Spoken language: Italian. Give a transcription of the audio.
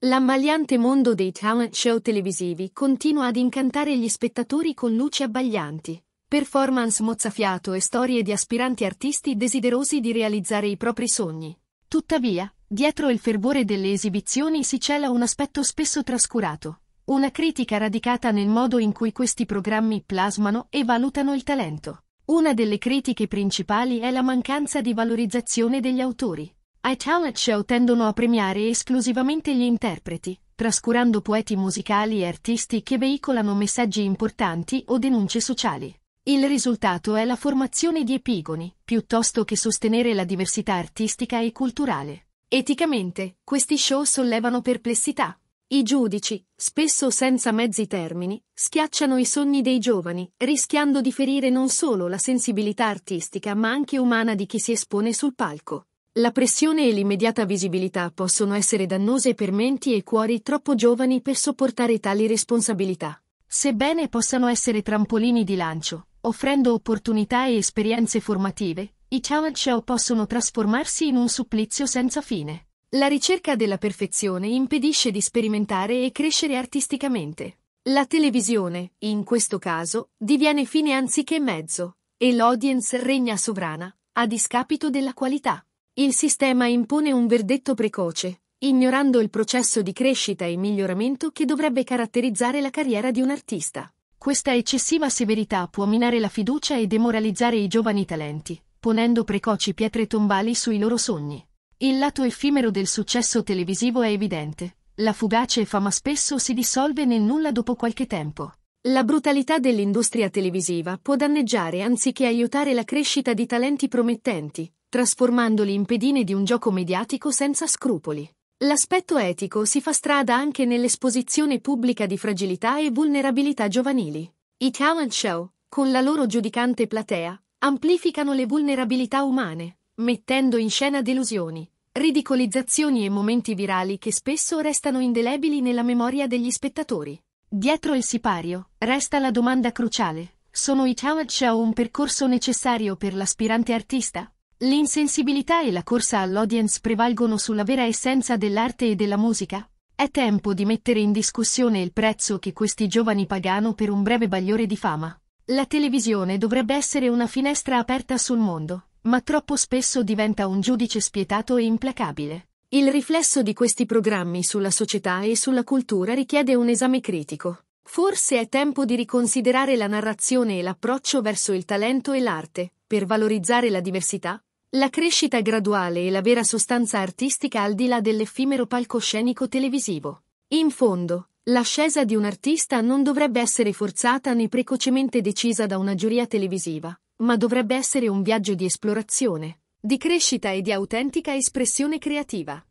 L'ammaliante mondo dei talent show televisivi continua ad incantare gli spettatori con luci abbaglianti, performance mozzafiato e storie di aspiranti artisti desiderosi di realizzare i propri sogni. Tuttavia, dietro il fervore delle esibizioni si cela un aspetto spesso trascurato, una critica radicata nel modo in cui questi programmi plasmano e valutano il talento. Una delle critiche principali è la mancanza di valorizzazione degli autori. I talent show tendono a premiare esclusivamente gli interpreti, trascurando poeti musicali e artisti che veicolano messaggi importanti o denunce sociali. Il risultato è la formazione di epigoni, piuttosto che sostenere la diversità artistica e culturale. Eticamente, questi show sollevano perplessità. I giudici, spesso senza mezzi termini, schiacciano i sogni dei giovani, rischiando di ferire non solo la sensibilità artistica ma anche umana di chi si espone sul palco. La pressione e l'immediata visibilità possono essere dannose per menti e cuori troppo giovani per sopportare tali responsabilità. Sebbene possano essere trampolini di lancio, offrendo opportunità e esperienze formative, i challenge show possono trasformarsi in un supplizio senza fine. La ricerca della perfezione impedisce di sperimentare e crescere artisticamente. La televisione, in questo caso, diviene fine anziché mezzo, e l'audience regna sovrana, a discapito della qualità. Il sistema impone un verdetto precoce, ignorando il processo di crescita e miglioramento che dovrebbe caratterizzare la carriera di un artista. Questa eccessiva severità può minare la fiducia e demoralizzare i giovani talenti, ponendo precoci pietre tombali sui loro sogni. Il lato effimero del successo televisivo è evidente. La fugace fama spesso si dissolve nel nulla dopo qualche tempo. La brutalità dell'industria televisiva può danneggiare anziché aiutare la crescita di talenti promettenti, trasformandoli in pedine di un gioco mediatico senza scrupoli. L'aspetto etico si fa strada anche nell'esposizione pubblica di fragilità e vulnerabilità giovanili. I talent show, con la loro giudicante platea, amplificano le vulnerabilità umane, mettendo in scena delusioni, ridicolizzazioni e momenti virali che spesso restano indelebili nella memoria degli spettatori. Dietro il sipario, resta la domanda cruciale. Sono i talent show un percorso necessario per l'aspirante artista? L'insensibilità e la corsa all'audience prevalgono sulla vera essenza dell'arte e della musica? È tempo di mettere in discussione il prezzo che questi giovani pagano per un breve bagliore di fama. La televisione dovrebbe essere una finestra aperta sul mondo, ma troppo spesso diventa un giudice spietato e implacabile. Il riflesso di questi programmi sulla società e sulla cultura richiede un esame critico. Forse è tempo di riconsiderare la narrazione e l'approccio verso il talento e l'arte, per valorizzare la diversità, la crescita graduale e la vera sostanza artistica al di là dell'effimero palcoscenico televisivo. In fondo, l'ascesa di un artista non dovrebbe essere forzata né precocemente decisa da una giuria televisiva, ma dovrebbe essere un viaggio di esplorazione, di crescita e di autentica espressione creativa.